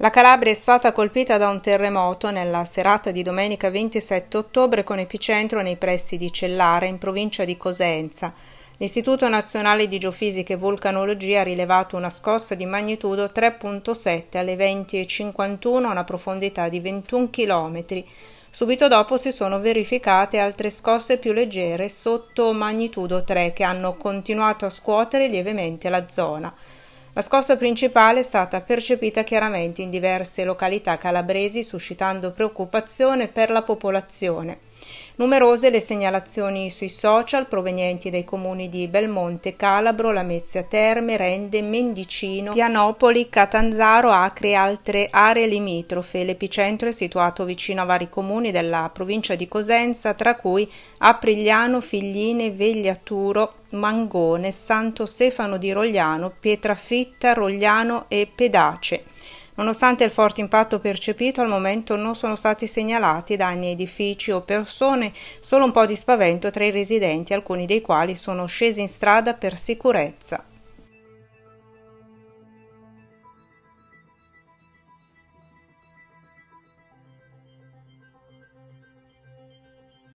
La Calabria è stata colpita da un terremoto nella serata di domenica 27 ottobre con epicentro nei pressi di Cellara, in provincia di Cosenza. L'Istituto Nazionale di Geofisica e Vulcanologia ha rilevato una scossa di magnitudo 3.7 alle 20.51 a una profondità di 21 km. Subito dopo si sono verificate altre scosse più leggere sotto magnitudo 3 che hanno continuato a scuotere lievemente la zona. La scossa principale è stata percepita chiaramente in diverse località calabresi suscitando preoccupazione per la popolazione. Numerose le segnalazioni sui social provenienti dai comuni di Belmonte, Calabro, Lamezia Terme, Rende, Mendicino, Pianopoli, Catanzaro, Acre e altre aree limitrofe. L'epicentro è situato vicino a vari comuni della provincia di Cosenza, tra cui Aprigliano, Figline, Vegliaturo, Mangone, Santo Stefano di Rogliano, Pietrafitta, Rogliano e Pedace. Nonostante il forte impatto percepito, al momento non sono stati segnalati danni a edifici o persone, solo un po' di spavento tra i residenti, alcuni dei quali sono scesi in strada per sicurezza.